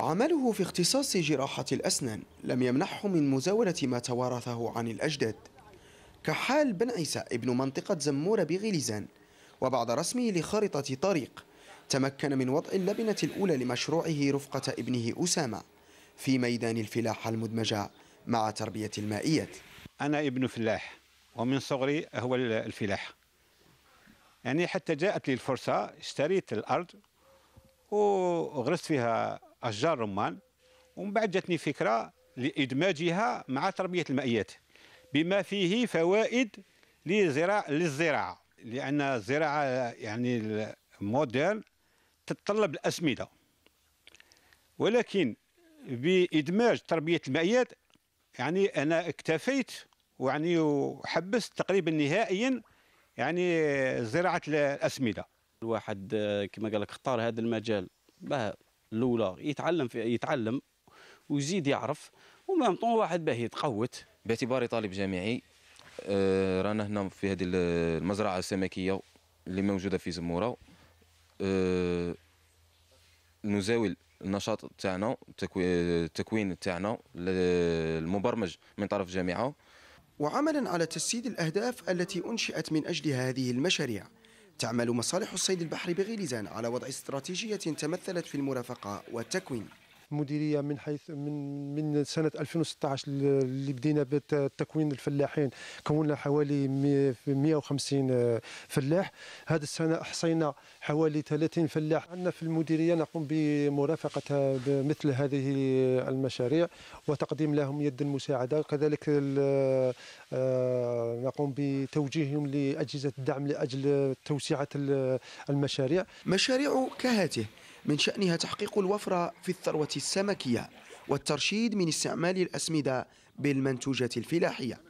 عمله في اختصاص جراحة الأسنان لم يمنحه من مزاولة ما توارثه عن الأجداد كحال بن عيسى ابن منطقة زمورة بغليزان وبعد رسمه لخارطة طريق تمكن من وضع اللبنة الأولى لمشروعه رفقة ابنه أسامة في ميدان الفلاحة المدمجة مع تربية المائية أنا ابن فلاح ومن صغري هو الفلاح يعني حتى جاءت لي الفرصة اشتريت الأرض وغرست فيها اشجار الرمان ومن بعد جاتني فكره لادماجها مع تربيه المائيات بما فيه فوائد لزراع للزراعه لان الزراعه يعني المودرن تتطلب الاسمده ولكن بادماج تربيه المائيات يعني انا اكتفيت ويعني وحبست تقريبا نهائيا يعني زراعه الاسمده الواحد آه، كما قال لك اختار هذا المجال الاولى يتعلم في يتعلم ويزيد يعرف ومام طون واحد باه يتقوت باعتباري طالب جامعي آه رانا هنا في هذه المزرعه السمكيه اللي موجوده في زموره آه نزاول النشاط تاعنا التكوين تاعنا المبرمج من طرف الجامعه وعملا على تسديد الاهداف التي انشئت من اجلها هذه المشاريع تعمل مصالح الصيد البحري بغليزان على وضع استراتيجية تمثلت في المرافقة والتكوين مديريه من حيث من من سنه 2016 اللي بدينا بتكوين الفلاحين كونا حوالي 150 آه، فلاح هذا السنه احصينا حوالي 30 فلاح عندنا في المديريه نقوم بمرافقه مثل هذه المشاريع وتقديم لهم يد المساعده كذلك آه، نقوم بتوجيههم لاجهزه الدعم لاجل توسعه المشاريع مشاريع كهاته من شأنها تحقيق الوفرة في الثروة السمكية والترشيد من استعمال الأسمدة بالمنتوجات الفلاحية